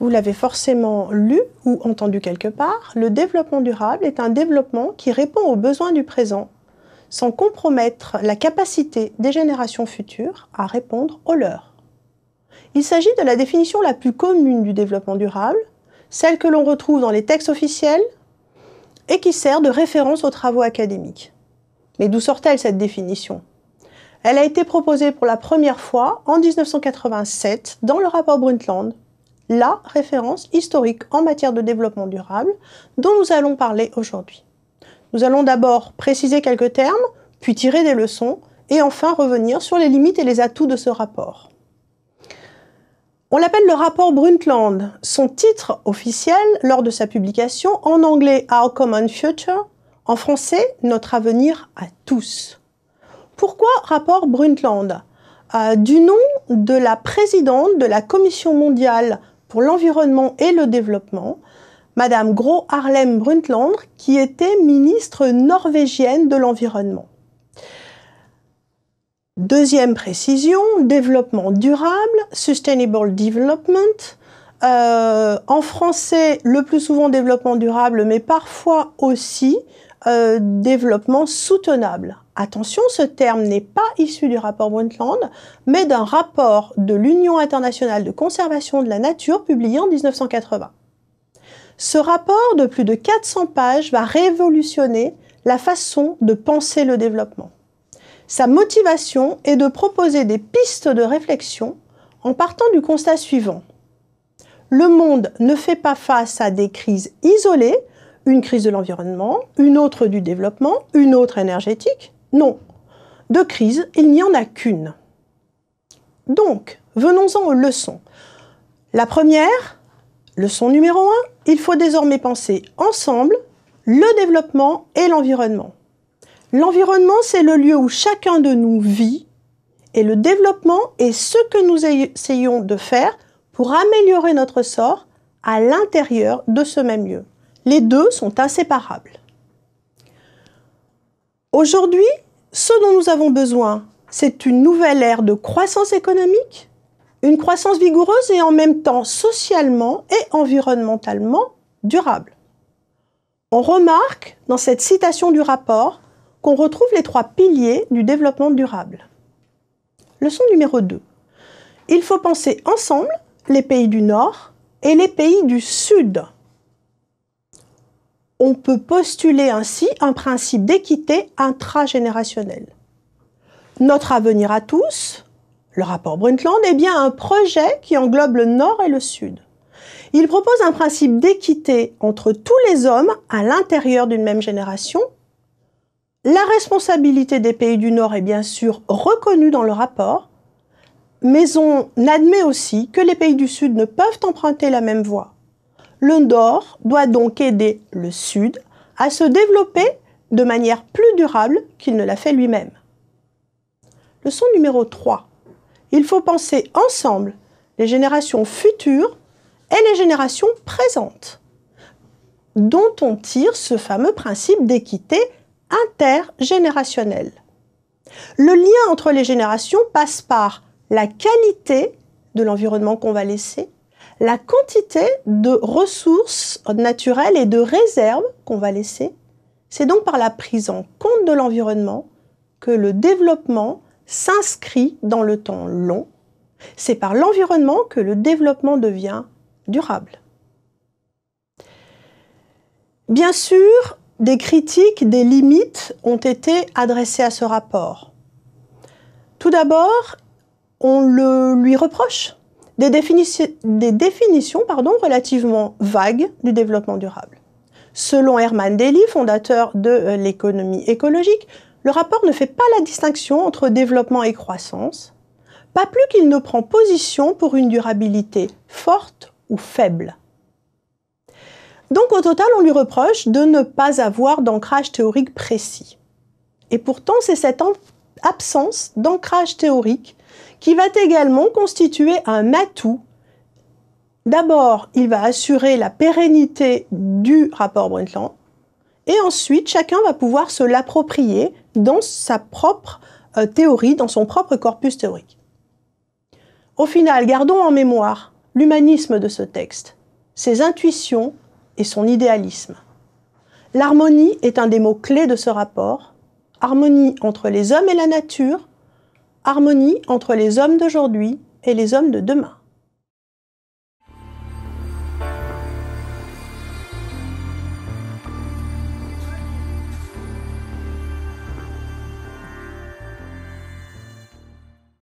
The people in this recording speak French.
vous l'avez forcément lu ou entendu quelque part, le développement durable est un développement qui répond aux besoins du présent sans compromettre la capacité des générations futures à répondre aux leurs. Il s'agit de la définition la plus commune du développement durable, celle que l'on retrouve dans les textes officiels et qui sert de référence aux travaux académiques. Mais d'où sort-elle cette définition Elle a été proposée pour la première fois en 1987 dans le rapport Brundtland la référence historique en matière de développement durable dont nous allons parler aujourd'hui. Nous allons d'abord préciser quelques termes, puis tirer des leçons, et enfin revenir sur les limites et les atouts de ce rapport. On l'appelle le rapport Brundtland. Son titre officiel, lors de sa publication, en anglais Our Common Future, en français Notre avenir à tous. Pourquoi rapport Brundtland euh, Du nom de la présidente de la Commission mondiale pour l'environnement et le développement, Madame Gro Harlem Brundtland, qui était ministre norvégienne de l'environnement. Deuxième précision, développement durable, sustainable development. Euh, en français, le plus souvent développement durable, mais parfois aussi euh, développement soutenable. Attention, ce terme n'est pas issu du rapport Brundtland, mais d'un rapport de l'Union internationale de conservation de la nature publié en 1980. Ce rapport de plus de 400 pages va révolutionner la façon de penser le développement. Sa motivation est de proposer des pistes de réflexion en partant du constat suivant. Le monde ne fait pas face à des crises isolées, une crise de l'environnement, une autre du développement, une autre énergétique. Non, de crise, il n'y en a qu'une. Donc, venons-en aux leçons. La première, leçon numéro un, il faut désormais penser ensemble le développement et l'environnement. L'environnement, c'est le lieu où chacun de nous vit et le développement est ce que nous essayons de faire pour améliorer notre sort à l'intérieur de ce même lieu. Les deux sont inséparables. Aujourd'hui, ce dont nous avons besoin, c'est une nouvelle ère de croissance économique, une croissance vigoureuse et en même temps socialement et environnementalement durable. On remarque dans cette citation du rapport qu'on retrouve les trois piliers du développement durable. Leçon numéro 2. Il faut penser ensemble les pays du Nord et les pays du Sud on peut postuler ainsi un principe d'équité intragénérationnelle. Notre avenir à tous, le rapport Brundtland, est bien un projet qui englobe le Nord et le Sud. Il propose un principe d'équité entre tous les hommes à l'intérieur d'une même génération. La responsabilité des pays du Nord est bien sûr reconnue dans le rapport, mais on admet aussi que les pays du Sud ne peuvent emprunter la même voie. Le nord doit donc aider le sud à se développer de manière plus durable qu'il ne l'a fait lui-même. Leçon numéro 3. Il faut penser ensemble les générations futures et les générations présentes, dont on tire ce fameux principe d'équité intergénérationnelle. Le lien entre les générations passe par la qualité de l'environnement qu'on va laisser, la quantité de ressources naturelles et de réserves qu'on va laisser. C'est donc par la prise en compte de l'environnement que le développement s'inscrit dans le temps long. C'est par l'environnement que le développement devient durable. Bien sûr, des critiques, des limites ont été adressées à ce rapport. Tout d'abord, on le lui reproche des, définitions pardon, relativement vagues du développement durable. Selon Herman Daly, fondateur de euh, l'économie écologique, le rapport ne fait pas la distinction entre développement et croissance, pas plus qu'il ne prend position pour une durabilité forte ou faible. Donc au total, on lui reproche de ne pas avoir d'ancrage théorique précis. Et pourtant, c'est cette absence d'ancrage théorique qui va également constituer un atout. D'abord, il va assurer la pérennité du rapport Brundtland, et ensuite, chacun va pouvoir se l'approprier dans sa propre euh, théorie, dans son propre corpus théorique. Au final, gardons en mémoire l'humanisme de ce texte, ses intuitions et son idéalisme. L'harmonie est un des mots clés de ce rapport, harmonie entre les hommes et la nature, harmonie entre les hommes d'aujourd'hui et les hommes de demain.